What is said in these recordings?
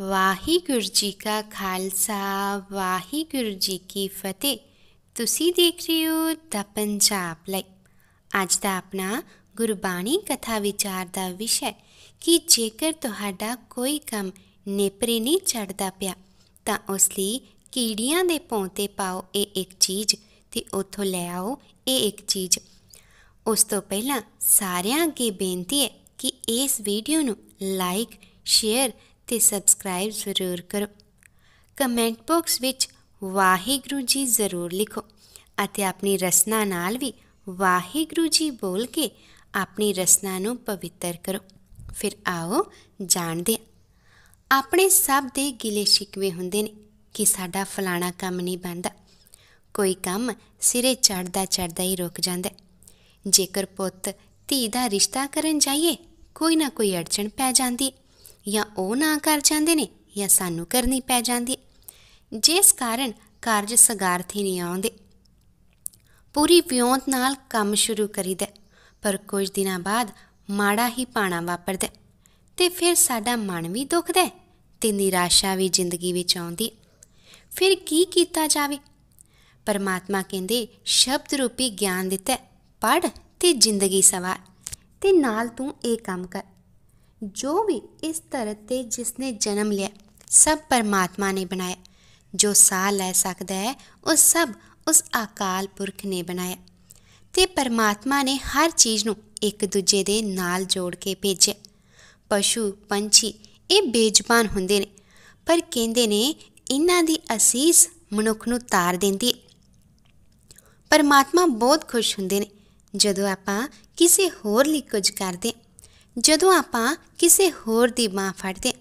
ਵਾਹਿਗੁਰੂ ਜੀ ਕਾ ਖਾਲਸਾ ਵਾਹਿਗੁਰੂ ਜੀ ਕੀ ਫਤਿਹ ਤੁਸੀਂ ਦੇਖ ਰਹੇ ਹੋ ਦਾ ਪੰਜਾਬ ਲਾਈਵ ਅੱਜ ਦਾ ਆਪਣਾ ਗੁਰਬਾਣੀ ਕਥਾ ਵਿਚਾਰ ਦਾ ਵਿਸ਼ਾ ਕਿ ਜੇਕਰ ਤੁਹਾਡਾ ਕੋਈ ਕੰਮ ਨੇਪਰੇ ਨਹੀਂ ਚੜਦਾ ਪਿਆ ਤਾਂ ਉਸ ਲਈ ਕੀੜੀਆਂ ਦੇ ਪੌਂਤੇ ਪਾਓ ਇਹ ਇੱਕ ਚੀਜ਼ ਤੇ ਉਥੋਂ ਲੈ ਆਓ ਇਹ ਇੱਕ ਚੀਜ਼ ਉਸ ਤੋਂ ਪਹਿਲਾਂ ਸਾਰਿਆਂ ਅੱਗੇ ਬੇਨਤੀ ਹੈ ਕਿ ਇਸ ਵੀਡੀਓ ਨੂੰ ਲਾਈਕ ਸ਼ੇਅਰ ਤੇ ਸਬਸਕ੍ਰਾਈਬ ਜ਼ਰੂਰ ਕਰੋ ਕਮੈਂਟ ਬਾਕਸ ਵਿੱਚ ਵਾਹਿਗੁਰੂ ਜੀ ਜ਼ਰੂਰ ਲਿਖੋ ਅਤੇ ਆਪਣੀ ਰਸਨਾ ਨਾਲ ਵੀ ਵਾਹਿਗੁਰੂ ਜੀ ਬੋਲ ਕੇ ਆਪਣੀ ਰਸਨਾ ਨੂੰ ਪਵਿੱਤਰ ਕਰੋ ਫਿਰ ਆਓ ਜਾਣਦੇ ਆਪਣੇ ਸਭ ਦੇ ਗਿਲੇ ਸ਼ਿਕਵੇ ਹੁੰਦੇ ਨੇ ਕਿ ਸਾਡਾ ਫਲਾਣਾ ਕੰਮ ਨਹੀਂ ਬੰਦਾ ਕੋਈ ਕੰਮ ਸਿਰੇ ਚੜਦਾ ਚੜਦਾ ਹੀ ਰੁਕ ਜਾਂਦਾ ਜੇਕਰ ਪੁੱਤ ਧੀ ਦਾ ਰਿਸ਼ਤਾ ਕਰਨ ਜਾਈਏ ਕੋਈ ਨਾ ਕੋਈ ਅੜਚਣ ਪੈ ਜਾਂਦੀ ਜਾਂ ਉਹ ਨਾ ਕਰ ਜਾਂਦੇ ਨੇ ਜਾਂ ਸਾਨੂੰ ਕਰਨੀ ਪੈ ਜਾਂਦੀ ਜਿਸ ਕਾਰਨ ਕਾਰਜ ਸਗਾਰਥੀ ਨਹੀਂ ਆਉਂਦੇ ਪੂਰੀ ਵਿਉਂਤ ਨਾਲ ਕੰਮ ਸ਼ੁਰੂ ਕਰੀਦਾ ਪਰ ਕੁਝ ਦਿਨਾਂ ਬਾਅਦ ਮਾੜਾ ਹੀ ਪਾਣਾ ਵਾਪਰਦਾ ਤੇ ਫਿਰ ਸਾਡਾ ਮਨ ਵੀ ਦੁਖਦਾ ਤੇ ਨਿਰਾਸ਼ਾ ਵੀ ਜ਼ਿੰਦਗੀ ਵਿੱਚ ਆਉਂਦੀ ਫਿਰ ਕੀ ਕੀਤਾ ਜਾਵੇ ਪਰਮਾਤਮਾ ਕਹਿੰਦੇ ਸ਼ਬਦ ਰੂਪੀ ਗਿਆਨ ਦਿੱਤਾ ਪੜ ਤੇ ਜ਼ਿੰਦਗੀ ਸਵਾਰ ਤੇ ਨਾਲ ਤੂੰ ਇਹ ਕੰਮ ਕਰ ਜੋ ਵੀ ਇਸ ਧਰਤ ਤੇ ਜਿਸਨੇ ਜਨਮ ਲਿਆ ਸਭ ਪਰਮਾਤਮਾ ਨੇ ਬਣਾਇਆ ਜੋ ਸਾਹ ਲੈ ਸਕਦਾ ਹੈ ਉਹ ਸਭ ਉਸ ਅਕਾਲ ਪੁਰਖ ਨੇ ਬਣਾਇਆ ਤੇ ਪਰਮਾਤਮਾ ਨੇ ਹਰ ਚੀਜ਼ ਨੂੰ ਇੱਕ ਦੂਜੇ ਦੇ ਨਾਲ ਜੋੜ ਕੇ ਭੇਜਿਆ ਪਸ਼ੂ ਪੰਛੀ ਇਹ ਬੇਜ਼ਬਾਨ ਹੁੰਦੇ ਨੇ ਪਰ ਕਹਿੰਦੇ ਨੇ ਇਹਨਾਂ ਦੀ ਅਸੀਸ ਮਨੁੱਖ ਨੂੰ ਤਾਰ ਦਿੰਦੀ ਹੈ ਪਰਮਾਤਮਾ ਬਹੁਤ ਖੁਸ਼ ਹੁੰਦੇ ਨੇ ਜਦੋਂ ਆਪਾਂ ਕਿਸੇ ਹੋਰ ਲਈ ਕੁਝ ਕਰਦੇ ਜਦੋਂ ਆਪਾਂ ਕਿਸੇ ਹੋਰ ਦੀ ਬਾਹ ਫੜਦੇ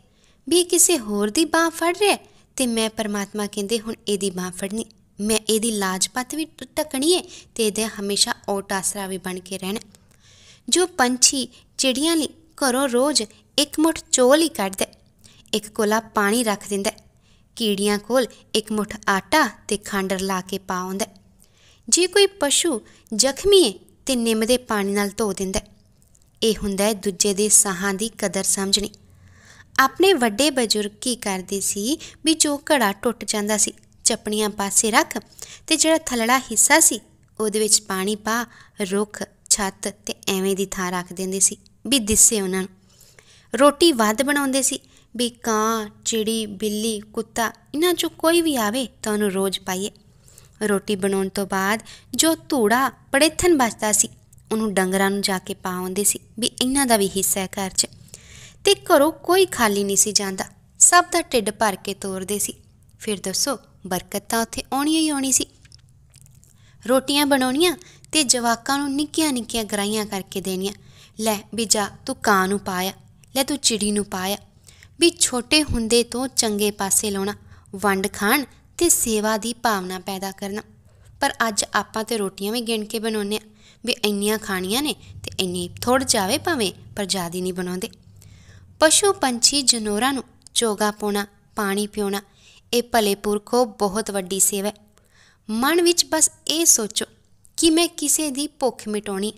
ਵੀ ਕਿਸੇ ਹੋਰ ਦੀ ਬਾਹ ਫੜ ਰਿਹਾ ਤੇ ਮੈਂ ਪਰਮਾਤਮਾ ਕਹਿੰਦੇ ਹੁਣ ਇਹਦੀ ਬਾਹ ਫੜਨੀ ਮੈਂ ਇਹਦੀ ਲਾਜਪਤ ਵੀ ਟਕਣੀ ਏ ਤੇ ਇਹਦੇ ਹਮੇਸ਼ਾ ਔਟ ਆਸਰਾ ਵੀ ਬਣ ਕੇ ਰਹਿਣਾ ਜੋ ਪੰਛੀ ਚਿੜੀਆਂ ਲਈ ਘਰੋਂ ਰੋਜ਼ ਇੱਕ ਮੁੱਠ ਚੋਲ ਹੀ ਕੱਢਦੇ ਇੱਕ ਕੋਲਾ ਪਾਣੀ ਰੱਖ ਦਿੰਦਾ ਕੀੜੀਆਂ ਕੋਲ ਇੱਕ ਮੁੱਠ ਆਟਾ ਤੇ ਖਾਂਡਰ ਲਾ ਕੇ ਪਾਉਂਦਾ ਜੇ ਕੋਈ ਪਸ਼ੂ ਜ਼ਖਮੀ ਏ ਤੇ ਨਿੰਮ ਦੇ ਪਾਣੀ ਨਾਲ ਧੋ ਦਿੰਦਾ ਇਹ ਹੁੰਦਾ ਹੈ ਦੂਜੇ ਦੇ ਸਾਹਾਂ ਦੀ ਕਦਰ ਸਮਝਣੀ ਆਪਣੇ ਵੱਡੇ ਬਜ਼ੁਰਗ ਕੀ ਕਰਦੇ ਸੀ ਵੀ ਜੋ ਘੜਾ ਟੁੱਟ ਜਾਂਦਾ ਸੀ ਚਪਣੀਆਂ ਪਾਸੇ ਰੱਖ ਤੇ ਜਿਹੜਾ ਥਲੜਾ ਹਿੱਸਾ ਸੀ ਉਹਦੇ ਵਿੱਚ ਪਾਣੀ ਪਾ ਰੁੱਖ ਛੱਤ ਤੇ ਐਵੇਂ ਦੀ ਥਾਂ ਰੱਖ ਦਿੰਦੇ ਸੀ ਵੀ ਦਿਸੇ ਉਹਨਾਂ ਨੂੰ ਰੋਟੀ ਵੱਧ ਬਣਾਉਂਦੇ ਸੀ ਵੀ ਕਾਂ ਚਿੜੀ ਬਿੱਲੀ ਕੁੱਤਾ ਇਹਨਾਂ ਚੋਂ ਕੋਈ ਵੀ ਆਵੇ ਤਾਂ ਉਹਨੂੰ ਰੋਜ਼ ਪਾਈਏ ਰੋਟੀ ਬਣਾਉਣ ਤੋਂ ਬਾਅਦ ਜੋ ਧੂੜਾ ਪੜੇਥਨ ਬਚਦਾ ਸੀ ਉਹਨੂੰ ਡੰਗਰਾਂ ਨੂੰ ਜਾ ਕੇ ਪਾਉਂਦੇ ਸੀ ਵੀ ਇਹਨਾਂ ਦਾ ਵੀ ਹਿੱਸਾ ਹੈ ਘਰ 'ਚ ਤੇ ਘਰੋਂ ਕੋਈ ਖਾਲੀ ਨਹੀਂ ਸੀ ਜਾਂਦਾ ਸਭ ਦਾ ਢਿੱਡ ਭਰ ਕੇ ਤੋਰਦੇ ਸੀ ਫਿਰ ਦੱਸੋ ਬਰਕਤ ਤਾਂ ਉੱਥੇ ਆਉਣੀ ਹੀ ਆਉਣੀ ਸੀ ਰੋਟੀਆਂ ਬਣਾਉਣੀਆਂ ਤੇ ਜਵਾਕਾਂ ਨੂੰ ਨਿੱਕੀਆਂ ਨਿੱਕੀਆਂ ਗਰਾਈਆਂ ਕਰਕੇ ਦੇਣੀਆਂ ਲੈ ਵੀ ਜਾ ਤੂੰ ਕਾਂ ਨੂੰ ਪਾਇਆ ਲੈ ਤੂੰ ਚਿੜੀ ਨੂੰ ਪਾਇਆ ਵੀ ਛੋਟੇ ਹੁੰਦੇ ਤੋਂ ਚੰਗੇ ਪਾਸੇ ਲਾਉਣਾ ਵੰਡ ਖਾਣ ਤੇ ਸੇਵਾ ਦੀ ਭਾਵਨਾ ਪੈਦਾ ਕਰਨਾ ਪਰ ਅੱਜ ਆਪਾਂ ਤੇ ਰੋਟੀਆਂ ਵੀ ਗਿਣ ਕੇ ਬਣਾਉਨੇ ਆ ਵੀ ਇੰਨੀਆਂ ਖਾਣੀਆਂ ਨੇ ਤੇ ਇੰਨੀ ਥੋੜ ਜਾਵੇ ਭਾਵੇਂ ਪਰ ਜਾਦੀ ਨਹੀਂ ਬਣਾਉਂਦੇ ਪਸ਼ੂ ਪੰਛੀ ਜਨੋਰਾਂ ਨੂੰ ਚੋਗਾ ਪੋਣਾ ਪਾਣੀ ਪਿਉਣਾ ਇਹ ਭਲੇ ਪੁਰਖੋ ਬਹੁਤ ਵੱਡੀ ਸੇਵਾ ਹੈ ਮਨ ਵਿੱਚ ਬਸ ਇਹ ਸੋਚੋ ਕਿ ਮੈਂ ਕਿਸੇ ਦੀ ਭੁੱਖ ਮਿਟਾਉਣੀ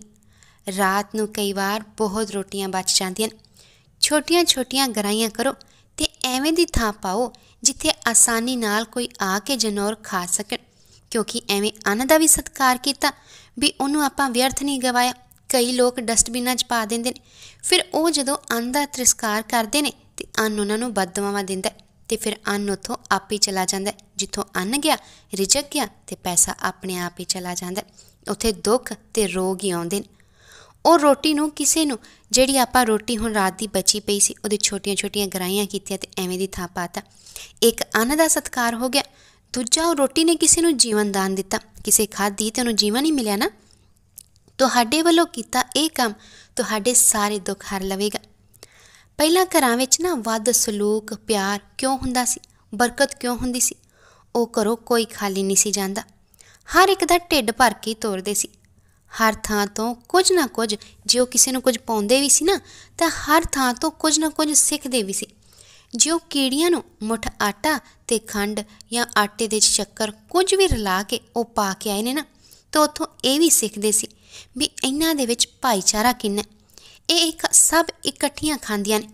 ਰਾਤ ਨੂੰ ਕਈ ਵਾਰ ਬਹੁਤ ਰੋਟੀਆਂ ਬਚ ਜਾਂਦੀਆਂ ਛੋਟੀਆਂ-ਛੋਟੀਆਂ ਗਰਾਈਆਂ ਕਰੋ ਤੇ ਐਵੇਂ ਦੀ ਥਾਂ ਪਾਓ ਜਿੱਥੇ ਆਸਾਨੀ ਨਾਲ ਕੋਈ ਆ ਕੇ ਜਨੌਰ ਖਾ ਸਕੇ ਕਿਉਂਕਿ ਐਵੇਂ ਅੰਨ ਦਾ ਵੀ ਸਤਕਾਰ ਕੀਤਾ ਵੀ ਉਹਨੂੰ ਆਪਾਂ ਵਿਅਰਥ ਨਹੀਂ ਗਵਾਇਆ ਕਈ ਲੋਕ ਡਸਟਬਿਨਾਂ 'ਚ ਪਾ ਦਿੰਦੇ ਨੇ ਫਿਰ ਉਹ ਜਦੋਂ ਅੰਨ ਦਾ ਤ੍ਰਿਸਕਾਰ ਕਰਦੇ ਨੇ ਤੇ ਅੰਨ ਉਹਨਾਂ ਨੂੰ ਬਦਦਵਾਵਾ ਦਿੰਦਾ ਤੇ ਫਿਰ ਅੰਨ ਉਥੋਂ ਆਪ ਹੀ ਚਲਾ ਜਾਂਦਾ ਜਿੱਥੋਂ ਅੰਨ ਗਿਆ ਰਿਜਕ ਗਿਆ ਤੇ ਪੈਸਾ ਆਪਣੇ ਆਪ ਹੀ ਚਲਾ ਜਾਂਦਾ ਉਥੇ ਦੁੱਖ ਤੇ ਰੋਗ ਹੀ ਆਉਂਦੇ ਨੇ ਉਹ ਰੋਟੀ ਨੂੰ ਕਿਸੇ ਨੂੰ ਜਿਹੜੀ ਆਪਾਂ ਰੋਟੀ ਹੁਣ ਰਾਤ ਦੀ ਬਚੀ ਪਈ ਸੀ ਉਹਦੇ ਛੋਟੀਆਂ-ਛੋਟੀਆਂ ਗਰਾਈਆਂ ਕੀਤੀਆਂ ਤੇ ਐਵੇਂ ਦੀ ਥਾਂ ਪਾਤਾ ਇੱਕ ਅੰਨ ਦਾ ਸਤਕਾਰ ਹੋ ਗਿਆ ਦੂਜਾ ਉਹ ਰੋਟੀ ਨੇ ਕਿਸੇ ਨੂੰ ਜੀਵਨ ਦਾਨ ਦਿੱਤਾ ਕਿਸੇ ਖਾਦੀ ਤੇ ਉਹਨੂੰ ਜੀਵਨ ਹੀ ਮਿਲਿਆ ਨਾ ਤੁਹਾਡੇ ਵੱਲੋਂ ਕੀਤਾ ਇਹ ਕੰਮ ਤੁਹਾਡੇ ਸਾਰੇ ਦੁੱਖ ਹਰ ਲਵੇਗਾ ਪਹਿਲਾਂ ਘਰਾਂ ਵਿੱਚ ਨਾ ਵੱਧ ਸਲੂਕ ਪਿਆਰ ਕਿਉਂ ਹੁੰਦਾ ਸੀ ਬਰਕਤ ਕਿਉਂ ਹੁੰਦੀ ਸੀ ਉਹ ਘਰੋਂ ਕੋਈ ਖਾਲੀ ਨਹੀਂ ਸੀ ਜਾਂਦਾ ਹਰ ਇੱਕ ਦਾ ਢਿੱਡ ਭਰ ਕੇ ਤੋਰਦੇ ਸੀ ਹਰ ਥਾਂ ਤੋਂ ਕੁਝ ਨਾ ਕੁਝ ਜਿਉ ਕਿਸੇ ਨੂੰ ਕੁਝ ਪਾਉਂਦੇ ਵੀ ਸੀ ਨਾ ਤਾਂ ਹਰ ਥਾਂ ਤੋਂ ਕੁਝ ਨਾ ਕੁਝ ਸਿੱਖਦੇ ਵੀ ਸੀ ਜੋ ਕੀੜੀਆਂ ਨੂੰ ਮੁੱਠ ਆਟਾ ਤੇ ਖੰਡ ਜਾਂ ਆਟੇ ਦੇ ਸ਼ੱਕਰ ਕੁਝ ਵੀ ਰਲਾ ਕੇ ਉਹ ਪਾ ਕੇ ਆਏ ਨੇ ਨਾ ਤਾਂ ਉਥੋਂ ਇਹ ਵੀ ਸਿੱਖਦੇ ਸੀ ਵੀ ਇਹਨਾਂ ਦੇ ਵਿੱਚ ਭਾਈਚਾਰਾ ਕਿੰਨਾ ਇਹ ਇੱਕ ਸਭ ਇਕੱਠੀਆਂ ਖਾਂਦੀਆਂ ਨੇ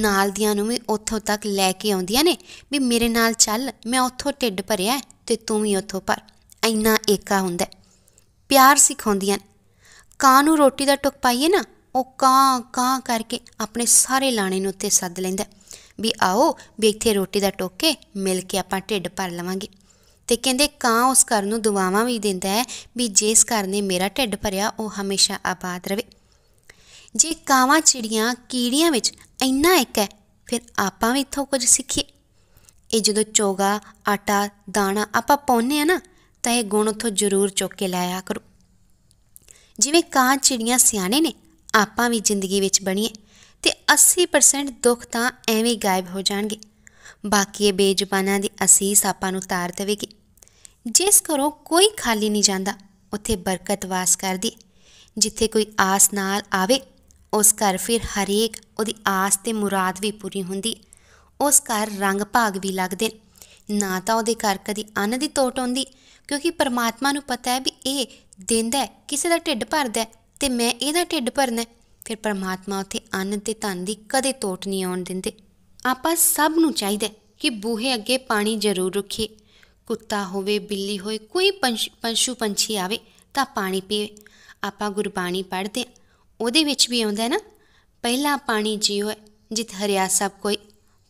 ਨਾਲ ਦੀਆਂ ਨੂੰ ਵੀ ਉਥੋਂ ਤੱਕ ਲੈ ਕੇ ਆਉਂਦੀਆਂ ਨੇ ਵੀ ਮੇਰੇ ਨਾਲ ਚੱਲ ਮੈਂ ਉਥੋਂ ਢਿੱਡ ਭਰਿਆ ਤੇ ਤੂੰ ਵੀ ਉਥੋਂ ਭਰ ਇੰਨਾ ਏਕਾ ਹੁੰਦਾ ਪਿਆਰ ਸਿਖਾਉਂਦੀਆਂ ਕਾਂ ਨੂੰ ਰੋਟੀ ਦਾ ਟੁਕ ਪਾਈਏ ਨਾ ਉਹ ਕਾਂ ਕਾਂ ਕਰਕੇ ਆਪਣੇ ਸਾਰੇ ਲਾਣੇ ਨੂੰ ਉੱਤੇ ਸੱਦ ਲੈਂਦਾ ਵੀ ਆਓ ਵੀ ਇੱਥੇ ਰੋਟੀ ਦਾ ਟੋਕੇ ਮਿਲ ਕੇ ਆਪਾਂ ਢਿੱਡ ਭਰ ਲਵਾਂਗੇ ਤੇ ਕਹਿੰਦੇ ਕਾਂ ਉਸ ਘਰ ਨੂੰ ਦੁਆਵਾਂ ਵੀ ਦਿੰਦਾ ਹੈ ਵੀ ਜਿਸ ਘਰ ਨੇ ਮੇਰਾ ਢਿੱਡ ਭਰਿਆ ਉਹ ਹਮੇਸ਼ਾ ਆਬਾਦ ਰਹੇ ਜੇ ਕਾਵਾਂ ਚਿੜੀਆਂ ਕੀੜੀਆਂ ਵਿੱਚ ਇੰਨਾ ਇੱਕ ਹੈ ਫਿਰ ਆਪਾਂ ਵੀ ਇਥੋਂ ਕੁਝ ਸਿੱਖੀਏ ਇਹ ਜਦੋਂ ਚੋਗਾ ਆਟਾ ਦਾਣਾ ਆਪਾਂ ਪਾਉਨੇ ਆ ਨਾ ਤਾਂ ਇਹ ਗੁਣ ਉਥੋਂ ਜ਼ਰੂਰ ਚੁੱਕ ਕੇ ਲਾਇਆ ਕਰੋ ਜਿਵੇਂ ਕਾਂ ਚਿੜੀਆਂ ਸਿਆਣੇ ਨੇ ਆਪਾਂ ਵੀ ਜ਼ਿੰਦਗੀ ਵਿੱਚ ਬਣੀਏ ਤੇ 80% ਦੁੱਖ ਤਾਂ ਐਵੇਂ ਗਾਇਬ ਹੋ ਜਾਣਗੇ ਬਾਕੀ ਇਹ ਬੇਜ਼ਬਾਨਾਂ ਦੀ ਅਸੀਸ ਆਪਾਂ ਨੂੰ ਤਾਰ ਦੇਵੇਗੀ ਜਿਸ ਘਰੋਂ ਕੋਈ ਖਾਲੀ ਨਹੀਂ ਜਾਂਦਾ ਉੱਥੇ ਬਰਕਤ ਵਾਸ ਕਰਦੀ ਜਿੱਥੇ ਕੋਈ ਆਸ ਨਾਲ ਆਵੇ ਉਸ ਘਰ ਫਿਰ ਹਰੇਕ ਉਹਦੀ ਆਸ ਤੇ ਮੁਰਾਦ ਵੀ ਪੂਰੀ ਹੁੰਦੀ ਉਸ ਘਰ ਰੰਗ ਭਾਗ ਵੀ ਲੱਗਦੇ ਨਾ ਤਾਂ ਉਹਦੇ ਘਰ ਕਦੀ ਅੰਨ ਦੀ ਤੋਟ ਹੁੰਦੀ ਕਿਉਂਕਿ ਪਰਮਾਤਮਾ ਨੂੰ ਪਤਾ ਹੈ ਵੀ ਇਹ ਦਿੰਦਾ ਕਿਸੇ ਦਾ ਢਿੱਡ ਭਰਦਾ ਤੇ ਮੈਂ ਇਹਦਾ ਢਿੱਡ ਭਰਨਾ ਫਿਰ ਪਰਮਾਤਮਾ ਉਥੇ ਅੰਨ ਤੇ ਧਨ ਦੀ ਕਦੇ ਤੋਟ ਨਹੀਂ ਆਉਣ ਦਿੰਦੇ ਆਪਾਂ ਸਭ ਨੂੰ ਚਾਹੀਦਾ ਕਿ ਬੂਹੇ ਅੱਗੇ ਪਾਣੀ ਜ਼ਰੂਰ ਰੱਖੀ ਕੁੱਤਾ ਹੋਵੇ ਬਿੱਲੀ ਹੋਵੇ ਕੋਈ ਪੰਛੂ ਪੰਛੀ ਆਵੇ ਤਾਂ ਪਾਣੀ ਪੀਵੇ ਆਪਾਂ ਗੁਰਬਾਣੀ ਪੜ੍ਹਦੇ ਉਹਦੇ ਵਿੱਚ ਵੀ ਆਉਂਦਾ ਨਾ ਪਹਿਲਾ ਪਾਣੀ ਜੀਵ ਹੈ ਜਿਤ ਹਰਿਆ ਸਭ ਕੋਈ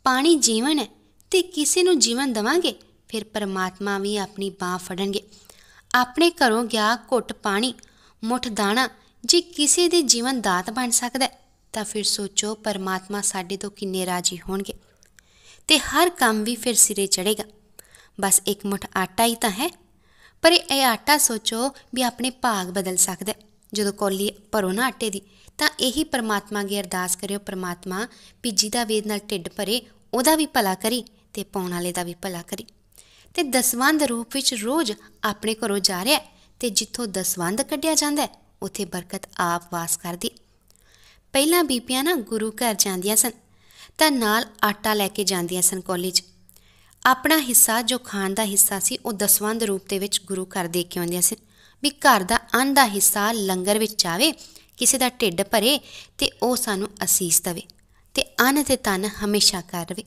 ਪਾਣੀ ਜੀਵਨ ਹੈ ਤੇ ਕਿਸੇ ਨੂੰ ਜੀਵਨ ਦਵਾਂਗੇ ਫਿਰ ਪਰਮਾਤਮਾ ਵੀ ਆਪਣੀ ਬਾਹ ਫੜਨਗੇ ਆਪਣੇ ਘਰੋਂ ਗਿਆ ਘੁੱਟ ਪਾਣੀ ਮੁੱਠ ਦਾਣਾ ਜੇ ਕਿਸੇ ਦੇ ਜੀਵਨ ਦਾਤ ਬਣ ਸਕਦਾ ਤਾਂ ਫਿਰ ਸੋਚੋ ਪਰਮਾਤਮਾ ਸਾਡੇ ਤੋਂ ਕਿੰਨੇ ਰਾਜੀ ਹੋਣਗੇ ਤੇ ਹਰ ਕੰਮ ਵੀ ਫਿਰ ਸਿਰੇ ਚੜੇਗਾ ਬਸ ਇੱਕ ਮੁਠ ਆਟਾ ਹੀ ਤਾਂ ਹੈ ਪਰ ਇਹ ਆਟਾ ਸੋਚੋ ਵੀ ਆਪਣੇ ਭਾਗ ਬਦਲ ਸਕਦਾ ਜਦੋਂ ਕੋਲੀ ਭਰੋ ਨਾ ਆਟੇ ਦੀ ਤਾਂ ਇਹੀ ਪਰਮਾਤਮਾ ਅਗੇ ਅਰਦਾਸ ਕਰਿਓ ਪਰਮਾਤਮਾ ਵੀ ਦਾ ਵੇਦ ਨਾਲ ਢਿੱਡ ਭਰੇ ਉਹਦਾ ਵੀ ਭਲਾ ਕਰੀ ਤੇ ਪਾਉਣ ਵਾਲੇ ਦਾ ਵੀ ਭਲਾ ਕਰੀ ਤੇ ਦਸਵੰਦ ਰੂਪ ਵਿੱਚ ਰੋਜ਼ ਆਪਣੇ ਘਰੋਂ ਜਾ ਰਿਹਾ ਤੇ ਜਿੱਥੋਂ ਦਸਵੰਦ ਕੱਢਿਆ ਜਾਂਦਾ ਹੈ ਉਥੇ ਬਰਕਤ ਆਪ ਵਾਸ ਕਰਦੀ ਪਹਿਲਾਂ ਬੀਬੀਆਂ ਨਾ ਗੁਰੂ ਘਰ ਜਾਂਦੀਆਂ ਸਨ ਤਾਂ ਨਾਲ ਆਟਾ ਲੈ ਕੇ ਜਾਂਦੀਆਂ ਸਨ ਕਾਲਜ ਆਪਣਾ ਹਿੱਸਾ ਜੋ ਖਾਣ ਦਾ ਹਿੱਸਾ ਸੀ ਉਹ ਦਸਵੰਦ ਰੂਪ ਦੇ ਵਿੱਚ ਗੁਰੂ ਘਰ ਦੇ ਕੇ ਆਉਂਦੀਆਂ ਸਨ ਵੀ ਘਰ ਦਾ ਅੰਨ ਦਾ ਹਿੱਸਾ ਲੰਗਰ ਵਿੱਚ ਜਾਵੇ ਕਿਸੇ ਦਾ ਢਿੱਡ ਭਰੇ ਤੇ ਉਹ ਸਾਨੂੰ ਅਸੀਸ ਦਵੇ ਤੇ ਅੰਨ ਤੇ ਤਨ ਹਮੇਸ਼ਾ ਕਰ ਰਵੇ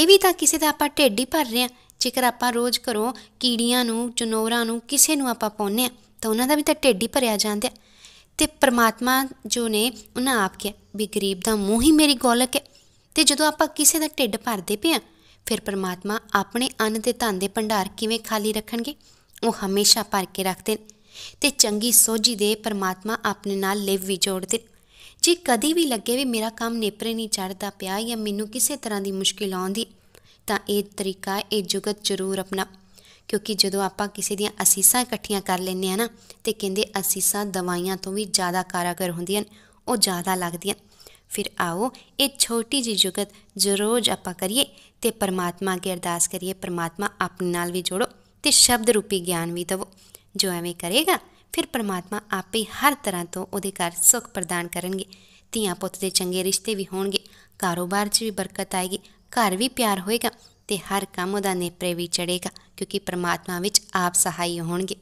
ਇਹ ਵੀ ਤਾਂ ਕਿਸੇ ਦਾ ਆਪਾਂ ਢਿੱਡ ਹੀ ਭਰ ਰਹੇ ਆ ਜੇਕਰ ਆਪਾਂ ਰੋਜ਼ ਘਰੋਂ ਕੀੜੀਆਂ ਨੂੰ ਚਨੋਰਾਂ ਨੂੰ ਕਿਸੇ ਨੂੰ ਆਪਾਂ ਪਾਉਨੇ ਆ ਤਾਂ ਉਹਨਾਂ ਦਾ ਵੀ ਤਾਂ ਢਿੱਡ ਹੀ ਭਰਿਆ ਜਾਂਦਾ ਤੇ ਪ੍ਰਮਾਤਮਾ ਜੋ ਨੇ ਉਹਨਾਂ ਆਪ ਕਿਹਾ ਵੀ ਗਰੀਬ ਦਾ ਮੂੰਹ ਹੀ ਮੇਰੀ ਗੋਲਕ ਹੈ ਤੇ ਜਦੋਂ ਆਪਾਂ ਕਿਸੇ ਦਾ ਢਿੱਡ ਭਰਦੇ ਪਿਆ ਫਿਰ ਪ੍ਰਮਾਤਮਾ ਆਪਣੇ ਅੰਨ ਤੇ ਧਨ ਦੇ ਭੰਡਾਰ ਕਿਵੇਂ ਖਾਲੀ ਰੱਖਣਗੇ ਉਹ ਹਮੇਸ਼ਾ ਭਰ ਕੇ ਰੱਖਦੇ ਤੇ ਚੰਗੀ ਸੋਝੀ ਦੇ ਪ੍ਰਮਾਤਮਾ ਆਪਣੇ ਨਾਲ ਲਿਵ ਵੀ ਜੋੜਦੇ ਜੇ ਕਦੀ ਵੀ ਲੱਗੇ ਵੀ ਮੇਰਾ ਕੰਮ ਨੇਪਰੇ ਨਹੀਂ ਚੜਦਾ ਪਿਆ ਜਾਂ ਮੈਨੂੰ ਕਿਸੇ ਤਰ੍ਹਾਂ ਦੀ ਮੁਸ਼ਕਿਲ ਆਉਂਦੀ ਤਾਂ ਇਹ ਤਰੀਕਾ ਇਹ ਜੁਗਤ ਜ਼ਰੂਰ ਆਪਣਾ ਕਿਉਂਕਿ ਜਦੋਂ ਆਪਾਂ ਕਿਸੇ ਦੀਆਂ ਅਸੀਸਾਂ ਇਕੱਠੀਆਂ ਕਰ ਲੈਂਦੇ ਆ ਨਾ ਤੇ ਕਹਿੰਦੇ ਅਸੀਸਾਂ ਦਵਾਈਆਂ ਤੋਂ ਵੀ ਜ਼ਿਆਦਾ ਕਾਰਗਰ ਹੁੰਦੀਆਂ ਉਹ ਜ਼ਿਆਦਾ ਲੱਗਦੀਆਂ ਫਿਰ ਆਓ ਇਹ ਛੋਟੀ ਜੀ ਜੁਗਤ ਜੋ ਰੋਜ਼ ਆਪਾਂ ਕਰੀਏ ਤੇ ਪਰਮਾਤਮਾ ਅਗੇ ਅਰਦਾਸ ਕਰੀਏ ਪਰਮਾਤਮਾ ਆਪਣੇ ਨਾਲ ਵੀ ਜੋੜੋ ਤੇ ਸ਼ਬਦ ਰੂਪੀ ਗਿਆਨ ਵੀ ਦਿਵੋ ਜੋ ਐਵੇਂ ਕਰੇਗਾ ਫਿਰ ਪਰਮਾਤਮਾ ਆਪੇ ਹਰ ਤਰ੍ਹਾਂ ਤੋਂ ਉਹਦੇ ਘਰ ਸੁਖ ਪ੍ਰਦਾਨ ਕਰਨਗੇ ਧੀਆਂ ਪੁੱਤ ਦੇ ਚੰਗੇ ਰਿਸ਼ਤੇ ਵੀ ਹੋਣਗੇ ਕਾਰੋਬਾਰ 'ਚ ਵੀ ਬਰਕਤ ਆਏਗੀ ਘਰ ਵੀ ਪਿਆਰ ਹੋਏਗਾ ਤੇ ਹਰ ਕੰਮ ਉਹਦਾ ਨੇਪਰੇ ਵੀ ਚੜੇਗਾ ਕਿਉਂਕਿ ਪ੍ਰਮਾਤਮਾ ਵਿੱਚ ਆਪ ਸਹਾਈ ਹੋਣਗੇ